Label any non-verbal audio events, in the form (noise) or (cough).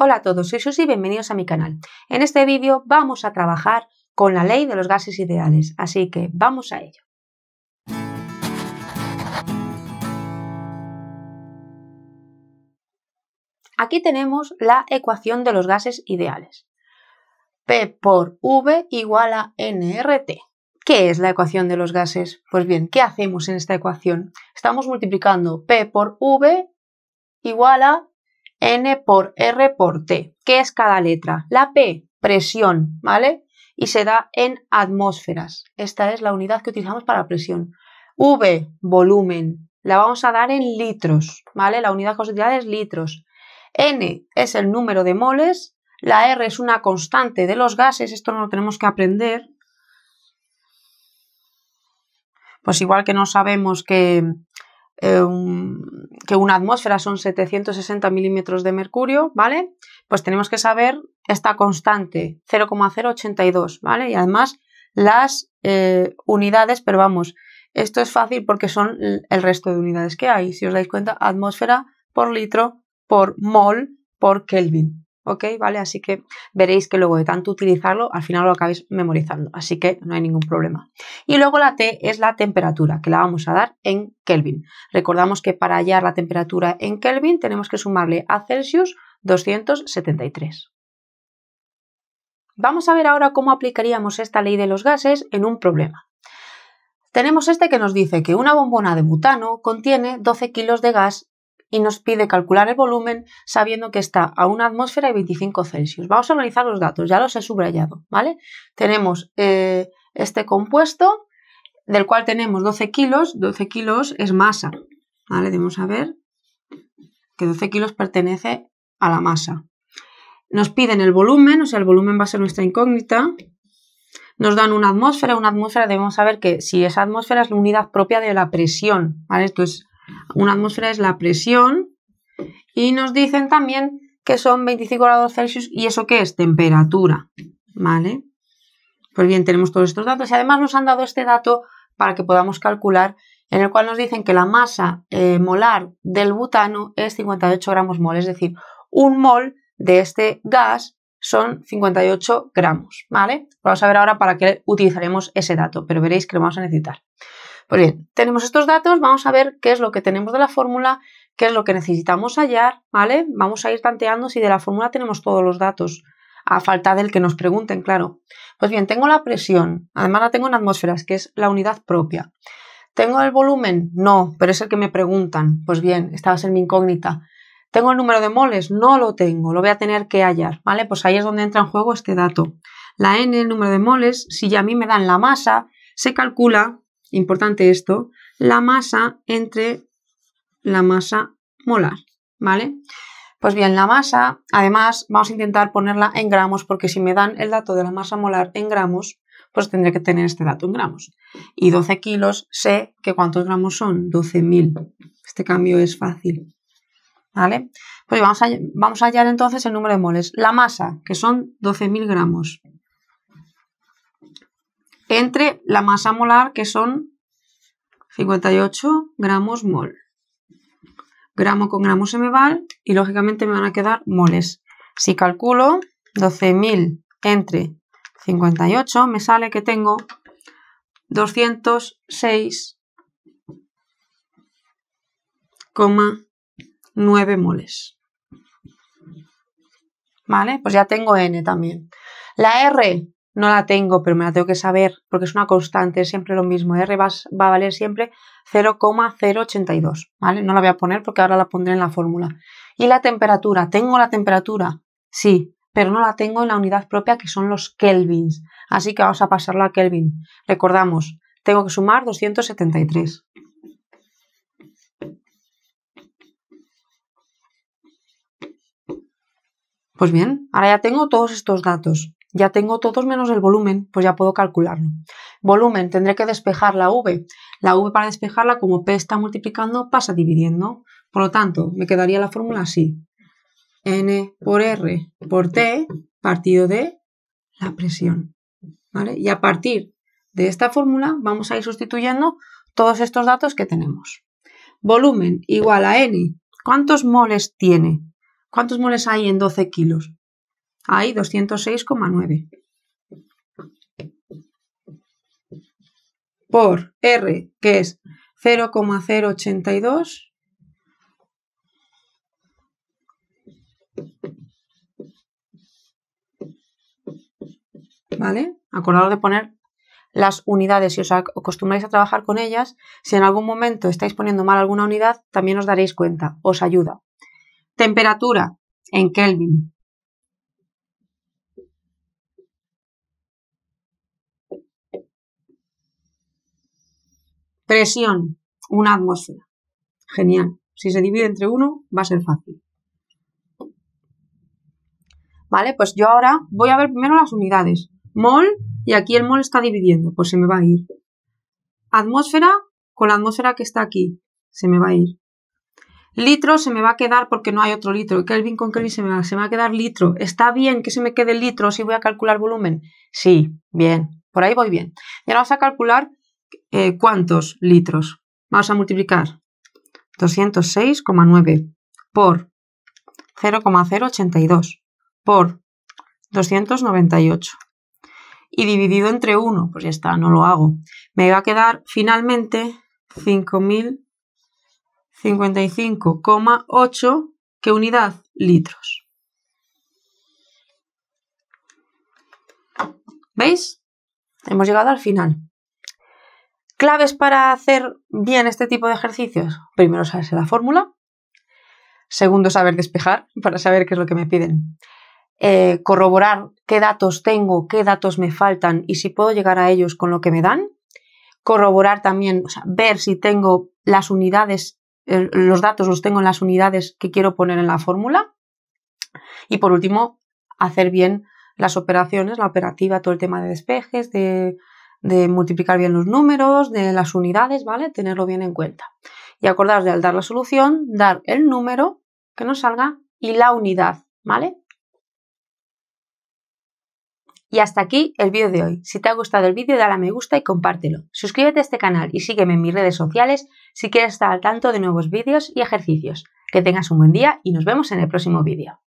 Hola a todos, soy Susi y bienvenidos a mi canal. En este vídeo vamos a trabajar con la ley de los gases ideales, así que vamos a ello. Aquí tenemos la ecuación de los gases ideales. P por V igual a NRT. ¿Qué es la ecuación de los gases? Pues bien, ¿qué hacemos en esta ecuación? Estamos multiplicando P por V igual a N por R por T. ¿Qué es cada letra? La P, presión, ¿vale? Y se da en atmósferas. Esta es la unidad que utilizamos para presión. V, volumen. La vamos a dar en litros, ¿vale? La unidad que es litros. N es el número de moles. La R es una constante de los gases. Esto no lo tenemos que aprender. Pues igual que no sabemos que Em, que una atmósfera son 760 milímetros de mercurio, ¿vale? Pues tenemos que saber esta constante, 0,082, ¿vale? Y además las eh, unidades, pero vamos, esto es fácil porque son el resto de unidades que hay. Si os dais cuenta, atmósfera por litro, por mol, por Kelvin, ¿Vale? Así que veréis que luego de tanto utilizarlo, al final lo acabáis memorizando, así que no hay ningún problema. Y luego la T es la temperatura, que la vamos a dar en Kelvin. Recordamos que para hallar la temperatura en Kelvin tenemos que sumarle a Celsius 273. Vamos a ver ahora cómo aplicaríamos esta ley de los gases en un problema. Tenemos este que nos dice que una bombona de butano contiene 12 kilos de gas y nos pide calcular el volumen sabiendo que está a una atmósfera de 25 Celsius. Vamos a analizar los datos, ya los he subrayado, ¿vale? Tenemos eh, este compuesto, del cual tenemos 12 kilos, 12 kilos es masa, Debemos saber que 12 kilos pertenece a la masa. Nos piden el volumen, o sea, el volumen va a ser nuestra incógnita, nos dan una atmósfera. Una atmósfera debemos saber que si esa atmósfera es la unidad propia de la presión, Esto es una atmósfera es la presión y nos dicen también que son 25 grados Celsius y eso qué es temperatura, ¿vale? Pues bien, tenemos todos estos datos y además nos han dado este dato para que podamos calcular en el cual nos dicen que la masa eh, molar del butano es 58 gramos mol, es decir, un mol de este gas son 58 gramos, ¿vale? Vamos a ver ahora para qué utilizaremos ese dato, pero veréis que lo vamos a necesitar. Pues bien, tenemos estos datos, vamos a ver qué es lo que tenemos de la fórmula, qué es lo que necesitamos hallar, ¿vale? Vamos a ir tanteando si de la fórmula tenemos todos los datos, a falta del que nos pregunten, claro. Pues bien, tengo la presión, además la tengo en atmósferas, que es la unidad propia. ¿Tengo el volumen? No, pero es el que me preguntan. Pues bien, esta va a ser mi incógnita. ¿Tengo el número de moles? No lo tengo, lo voy a tener que hallar, ¿vale? Pues ahí es donde entra en juego este dato. La n, el número de moles, si ya a mí me dan la masa, se calcula importante esto, la masa entre la masa molar, ¿vale? Pues bien, la masa, además, vamos a intentar ponerla en gramos, porque si me dan el dato de la masa molar en gramos, pues tendré que tener este dato en gramos. Y 12 kilos, sé que cuántos gramos son, 12.000. Este cambio es fácil. ¿Vale? Pues vamos a, vamos a hallar entonces el número de moles. La masa, que son 12.000 gramos entre la masa molar, que son 58 gramos mol. Gramo con gramo se me va, y lógicamente me van a quedar moles. Si calculo 12.000 entre 58, me sale que tengo 206,9 moles. ¿Vale? Pues ya tengo N también. La R no la tengo, pero me la tengo que saber, porque es una constante, es siempre lo mismo. R va, a valer siempre 0,082, ¿vale? No la voy a poner porque ahora la pondré en la fórmula. Y la temperatura, ¿tengo la temperatura? Sí, pero no la tengo en la unidad propia que son los kelvins. Así que vamos a pasarlo a kelvin. Recordamos, tengo que sumar 273. Pues bien, ahora ya tengo todos estos datos. Ya tengo todos menos el volumen, pues ya puedo calcularlo. Volumen, tendré que despejar la V. La V para despejarla, como P está multiplicando, pasa dividiendo. Por lo tanto, me quedaría la fórmula así. N por R por T partido de la presión. Y a partir de esta fórmula vamos a ir sustituyendo todos estos datos que tenemos. Volumen igual a N. ¿Cuántos moles tiene? ¿Cuántos moles hay en 12 kilos? hay 206,9. Por R, que es 0,082 ¿Vale? Acordaros de poner las unidades si os acostumbráis a trabajar con ellas. Si en algún momento estáis poniendo mal alguna unidad, también os daréis cuenta, os ayuda. Temperatura en Kelvin. Presión, una atmósfera. Genial. Si se divide entre uno, va a ser fácil. Vale, pues yo ahora voy a ver primero las unidades. Mol, y aquí el mol está dividiendo, pues se me va a ir. Atmósfera, con la atmósfera que está aquí, se me va a ir. Litro se me va a quedar porque no hay otro litro. Kelvin con Kelvin se me va, se me va a quedar litro. ¿Está bien que se me quede litro si voy a calcular volumen? Sí, bien. Por ahí voy bien. Y ahora vamos a calcular eh, ¿cuántos litros? Vamos a multiplicar 206,9 por 0,082 por 298 y dividido entre 1, pues ya está, no lo hago. Me va a quedar finalmente 5055,8 ¿qué unidad litros. ¿Veis? Hemos llegado al final. Claves para hacer bien este tipo de ejercicios. Primero, saberse la fórmula. Segundo, saber despejar (laughs) para saber qué es lo que me piden. Eh, corroborar qué datos tengo, qué datos me faltan y si puedo llegar a ellos con lo que me dan. Corroborar también, o sea, ver si tengo las unidades, los datos los tengo en las unidades que quiero poner en la fórmula. Y por último, hacer bien las operaciones, la operativa, todo el tema de despejes, de de multiplicar bien los números, de las unidades, ¿vale? Tenerlo bien en cuenta. Y acordaros de al dar la solución, dar el número que nos salga y la unidad, ¿vale? Y hasta aquí el vídeo de hoy. Si te ha gustado el vídeo, dale a me gusta y compártelo. Suscríbete a este canal y sígueme en mis redes sociales si quieres estar al tanto de nuevos vídeos y ejercicios. Que tengas un buen día y nos vemos en el próximo vídeo.